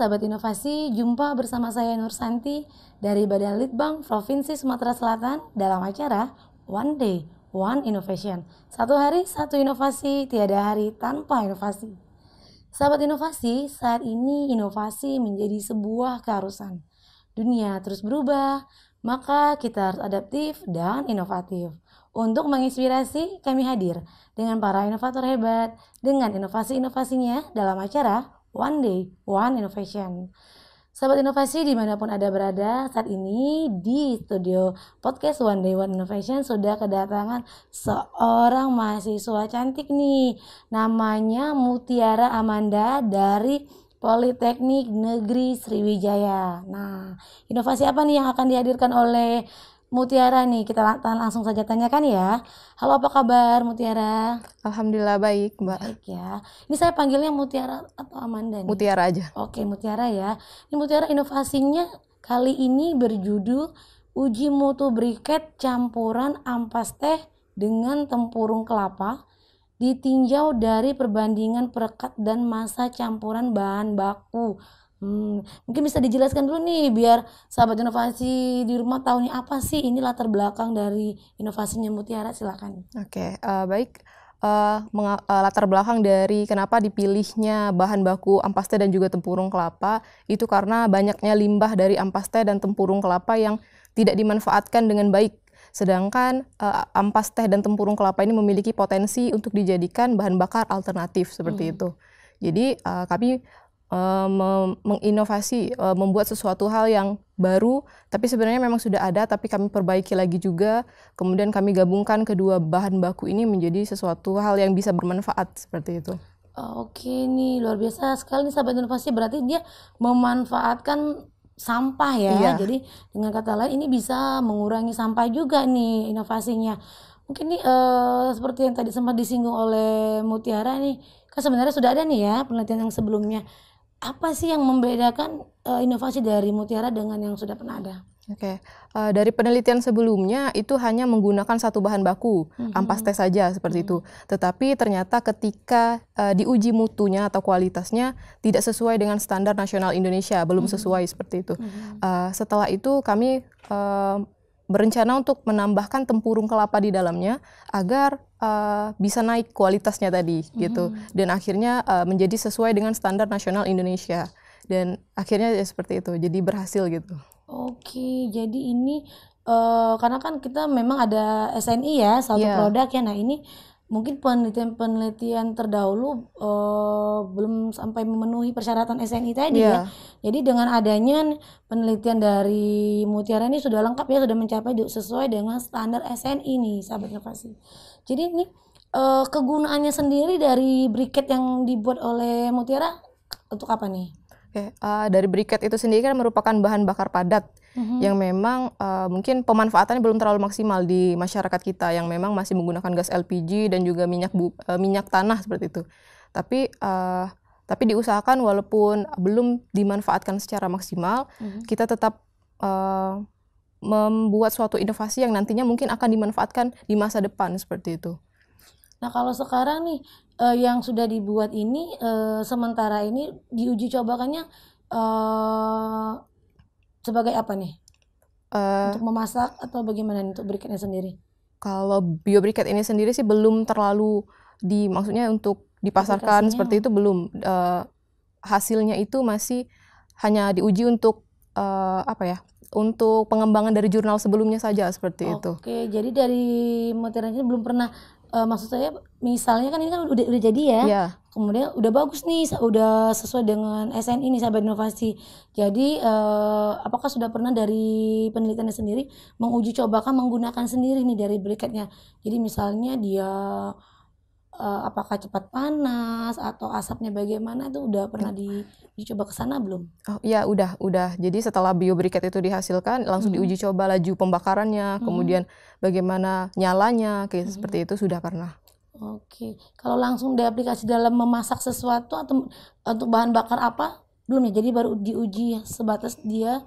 sahabat inovasi, jumpa bersama saya Nur Santi dari Badan Litbang Provinsi Sumatera Selatan dalam acara One Day, One Innovation. Satu hari, satu inovasi, tiada hari tanpa inovasi. Sahabat inovasi, saat ini inovasi menjadi sebuah keharusan. Dunia terus berubah, maka kita harus adaptif dan inovatif. Untuk menginspirasi, kami hadir dengan para inovator hebat dengan inovasi-inovasinya dalam acara One Day, One Innovation. Sahabat inovasi dimanapun ada berada saat ini di studio podcast One Day One Innovation sudah kedatangan seorang mahasiswa cantik nih. Namanya Mutiara Amanda dari Politeknik Negeri Sriwijaya. Nah, inovasi apa nih yang akan dihadirkan oleh Mutiara nih. Kita langsung saja tanyakan ya. Halo, apa kabar Mutiara? Alhamdulillah baik, Mbak. Baik ya. Ini saya panggilnya Mutiara atau Amanda nih? Mutiara aja. Oke, Mutiara ya. Ini Mutiara inovasinya kali ini berjudul Uji Mutu Briket Campuran Ampas Teh dengan Tempurung Kelapa ditinjau dari perbandingan perekat dan masa campuran bahan baku Hmm, mungkin bisa dijelaskan dulu nih biar sahabat inovasi di rumah tahu nih apa sih ini latar belakang dari inovasinya Mutiara silakan. Oke, okay, uh, eh, baik. Uh, uh, latar belakang dari kenapa dipilihnya bahan baku ampas teh dan juga tempurung kelapa itu karena banyaknya limbah dari ampas teh dan tempurung kelapa yang tidak dimanfaatkan dengan baik. Sedangkan uh, ampas teh dan tempurung kelapa ini memiliki potensi untuk dijadikan bahan bakar alternatif seperti hmm. itu. Jadi uh, kami Eh, menginovasi, eh, membuat sesuatu hal yang baru, tapi sebenarnya memang sudah ada, tapi kami perbaiki lagi juga. Kemudian kami gabungkan kedua bahan baku ini menjadi sesuatu hal yang bisa bermanfaat seperti itu. Oh, oke nih, luar biasa sekali nih sahabat inovasi. Berarti dia memanfaatkan sampah ya. Iya. Jadi dengan kata lain ini bisa mengurangi sampah juga nih inovasinya. Mungkin nih uh, seperti yang tadi sempat disinggung oleh Mutiara nih, kan sebenarnya sudah ada nih ya penelitian yang sebelumnya apa sih yang membedakan uh, inovasi dari Mutiara dengan yang sudah pernah ada? Oke, okay. uh, eh, dari penelitian sebelumnya itu hanya menggunakan satu bahan baku, mm-hmm. ampas teh saja seperti mm-hmm. itu. Tetapi ternyata ketika uh, diuji mutunya atau kualitasnya tidak sesuai dengan standar nasional Indonesia, belum mm-hmm. sesuai seperti itu. Mm-hmm. Uh, setelah itu kami uh, berencana untuk menambahkan tempurung kelapa di dalamnya agar uh, bisa naik kualitasnya tadi mm-hmm. gitu hmm. dan akhirnya uh, menjadi sesuai dengan standar nasional Indonesia dan akhirnya ya seperti itu jadi berhasil gitu. Oke, jadi ini uh, karena kan kita memang ada SNI ya satu yeah. produk ya. Nah, ini mungkin penelitian-penelitian terdahulu uh, belum sampai memenuhi persyaratan SNI tadi yeah. ya. Iya. Jadi dengan adanya penelitian dari Mutiara ini sudah lengkap ya sudah mencapai sesuai dengan standar SNI nih sahabat inovasi. Jadi ini uh, kegunaannya sendiri dari briket yang dibuat oleh Mutiara untuk apa nih? Oke, okay. uh, eh, dari briket itu sendiri kan merupakan bahan bakar padat hmm yang memang uh, mungkin pemanfaatannya belum terlalu maksimal di masyarakat kita yang memang masih menggunakan gas LPG dan juga minyak bu, uh, minyak tanah seperti itu. Tapi uh, tapi diusahakan walaupun belum dimanfaatkan secara maksimal, mm-hmm. kita tetap uh, membuat suatu inovasi yang nantinya mungkin akan dimanfaatkan di masa depan seperti itu. Nah kalau sekarang nih uh, yang sudah dibuat ini uh, sementara ini diuji cobakannya uh, sebagai apa nih? Uh, untuk memasak atau bagaimana untuk briketnya sendiri? Kalau bio ini sendiri sih belum terlalu di maksudnya untuk dipasarkan seperti itu belum uh, hasilnya itu masih hanya diuji untuk uh, apa ya? Untuk pengembangan dari jurnal sebelumnya saja seperti Oke, itu. Oke, jadi dari materinya belum pernah uh, maksud saya misalnya kan ini kan udah udah jadi ya. Iya. Kemudian udah bagus nih, udah sesuai dengan SN ini sahabat inovasi. Jadi uh, apakah sudah pernah dari penelitiannya sendiri menguji cobakan menggunakan sendiri nih dari berikatnya. Jadi misalnya dia uh, apakah cepat panas atau asapnya bagaimana itu udah ya. pernah di, dicoba ke sana belum? Oh iya udah udah. Jadi setelah biobriket itu dihasilkan langsung hmm. diuji coba laju pembakarannya, hmm. kemudian bagaimana nyalanya kayak hmm. seperti itu sudah pernah. Oke. Kalau langsung diaplikasi dalam memasak sesuatu atau untuk bahan bakar apa? Belum ya. Jadi baru diuji sebatas dia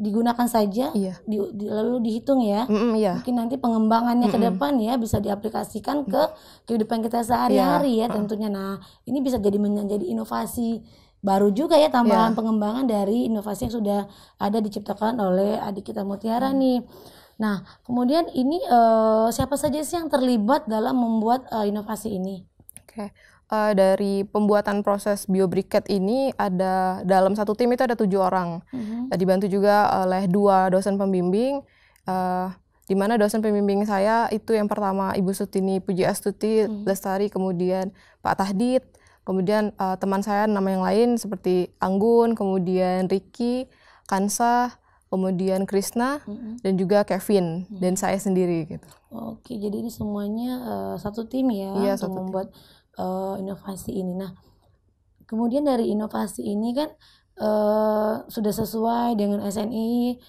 digunakan saja, iya. di, di, lalu dihitung ya. Mm-mm, iya. Mungkin nanti pengembangannya Mm-mm. ke depan ya bisa diaplikasikan ke mm. kehidupan kita sehari-hari yeah. ya tentunya. Nah, ini bisa jadi menjadi inovasi baru juga ya tambahan yeah. pengembangan dari inovasi yang sudah ada diciptakan oleh adik kita Mutiara mm. nih. Nah, kemudian ini uh, siapa saja sih yang terlibat dalam membuat uh, inovasi ini? Oke. Okay uh, dari pembuatan proses biobriket ini ada dalam satu tim itu ada tujuh orang mm-hmm. Nah, dibantu juga eh, oleh dua dosen pembimbing uh, di mana dosen pembimbing saya itu yang pertama Ibu Sutini Puji Astuti mm-hmm. Lestari kemudian Pak Tahdid kemudian uh, teman saya nama yang lain seperti Anggun kemudian Ricky, Kansa kemudian Krishna mm-hmm. dan juga Kevin mm-hmm. dan saya sendiri gitu. Oke, jadi ini semuanya uh, satu tim ya iya, untuk satu membuat tim uh, inovasi ini. Nah, kemudian dari inovasi ini kan uh, sudah sesuai dengan SNI.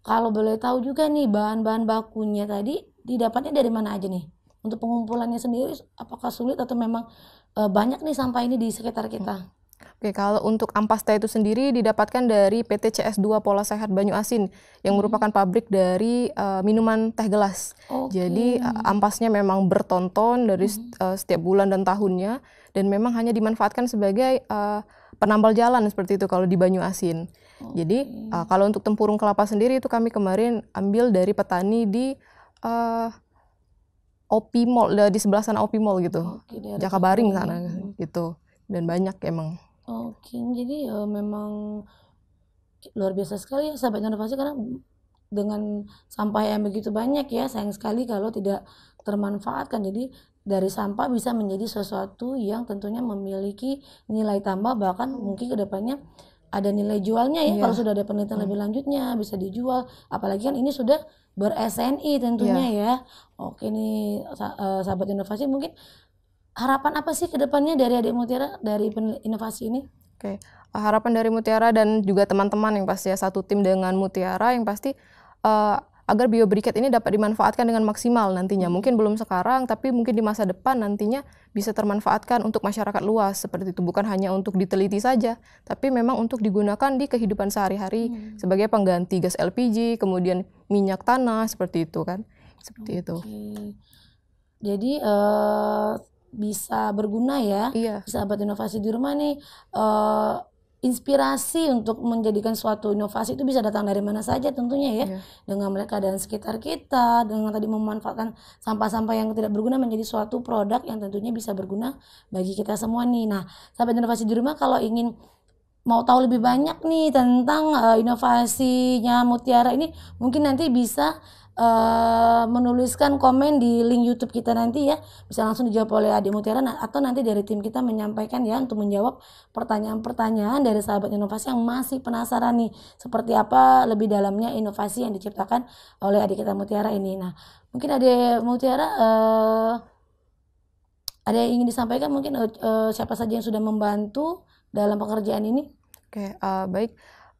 Kalau boleh tahu juga nih bahan-bahan bakunya tadi didapatnya dari mana aja nih? Untuk pengumpulannya sendiri apakah sulit atau memang uh, banyak nih sampah ini di sekitar kita? Oke, kalau untuk ampas teh itu sendiri didapatkan dari PT CS2 Pola Sehat Banyu Asin yang hmm. merupakan pabrik dari uh, minuman teh gelas. Okay. Jadi uh, ampasnya memang bertonton dari hmm. uh, setiap bulan dan tahunnya dan memang hanya dimanfaatkan sebagai uh, penambal jalan seperti itu kalau di Banyu Asin. Okay. Jadi uh, kalau untuk tempurung kelapa sendiri itu kami kemarin ambil dari petani di uh, Opimol di sebelah sana Opimol gitu. Okay, Jakabaring sana gitu. Dan banyak emang. Oke, jadi ya memang luar biasa sekali ya sahabat inovasi karena dengan sampah yang begitu banyak ya sayang sekali kalau tidak termanfaatkan. Jadi dari sampah bisa menjadi sesuatu yang tentunya memiliki nilai tambah bahkan mungkin kedepannya ada nilai jualnya ya yeah. kalau sudah ada penelitian hmm. lebih lanjutnya bisa dijual apalagi kan ini sudah ber SNI tentunya yeah. ya oke nih sahabat inovasi mungkin harapan apa sih kedepannya dari adik Mutiara dari inovasi ini? Oke, okay. Eh, harapan dari Mutiara dan juga teman-teman yang pasti ya satu tim dengan Mutiara yang pasti uh, agar biobriket ini dapat dimanfaatkan dengan maksimal nantinya. Hmm. Mungkin belum sekarang, tapi mungkin di masa depan nantinya bisa termanfaatkan untuk masyarakat luas seperti itu. Bukan hanya untuk diteliti saja, tapi memang untuk digunakan di kehidupan sehari-hari hmm. sebagai pengganti gas LPG, kemudian minyak tanah seperti itu kan, seperti okay. itu. Jadi uh, bisa berguna ya. Iya. Sahabat inovasi di rumah nih uh, inspirasi untuk menjadikan suatu inovasi itu bisa datang dari mana saja tentunya ya. Iya. Dengan melihat keadaan sekitar kita, dengan tadi memanfaatkan sampah-sampah yang tidak berguna menjadi suatu produk yang tentunya bisa berguna bagi kita semua nih. Nah, sahabat inovasi di rumah kalau ingin mau tahu lebih banyak nih tentang uh, inovasinya Mutiara ini mungkin nanti bisa uh, menuliskan komen di link YouTube kita nanti ya bisa langsung dijawab oleh Adik Mutiara atau nanti dari tim kita menyampaikan ya untuk menjawab pertanyaan-pertanyaan dari sahabat inovasi yang masih penasaran nih seperti apa lebih dalamnya inovasi yang diciptakan oleh Adik kita Mutiara ini nah mungkin Adik Mutiara uh, ada yang ingin disampaikan mungkin uh, siapa saja yang sudah membantu dalam pekerjaan ini? Oke, okay, uh, eh, baik.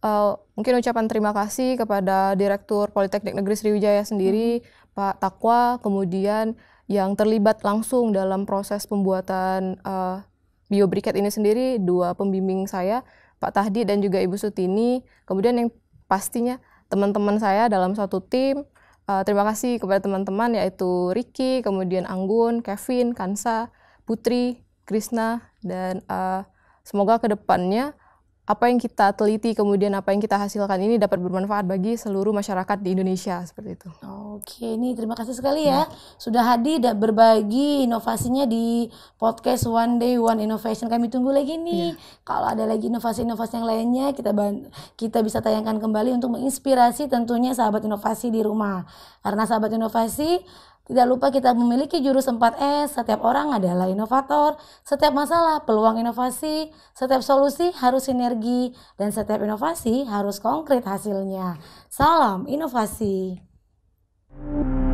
Uh, mungkin ucapan terima kasih kepada Direktur Politeknik Negeri Sriwijaya sendiri, hmm. Pak Takwa, kemudian yang terlibat langsung dalam proses pembuatan uh, biobriket ini sendiri, dua pembimbing saya, Pak Tahdi dan juga Ibu Sutini, kemudian yang pastinya teman-teman saya dalam satu tim, uh, terima kasih kepada teman-teman yaitu Ricky, kemudian Anggun, Kevin, Kansa, Putri, Krishna, dan uh, Semoga kedepannya apa yang kita teliti kemudian apa yang kita hasilkan ini dapat bermanfaat bagi seluruh masyarakat di Indonesia seperti itu. Oke, ini terima kasih sekali ya nah. sudah hadir dan berbagi inovasinya di podcast One Day One Innovation. Kami tunggu lagi nih. ya. Kalau ada lagi inovasi-inovasi yang lainnya kita kita bisa tayangkan kembali untuk menginspirasi tentunya sahabat inovasi di rumah. Karena sahabat inovasi tidak lupa kita memiliki jurus 4S, setiap orang adalah inovator, setiap masalah peluang inovasi, setiap solusi harus sinergi, dan setiap inovasi harus konkret hasilnya. Salam inovasi. thank you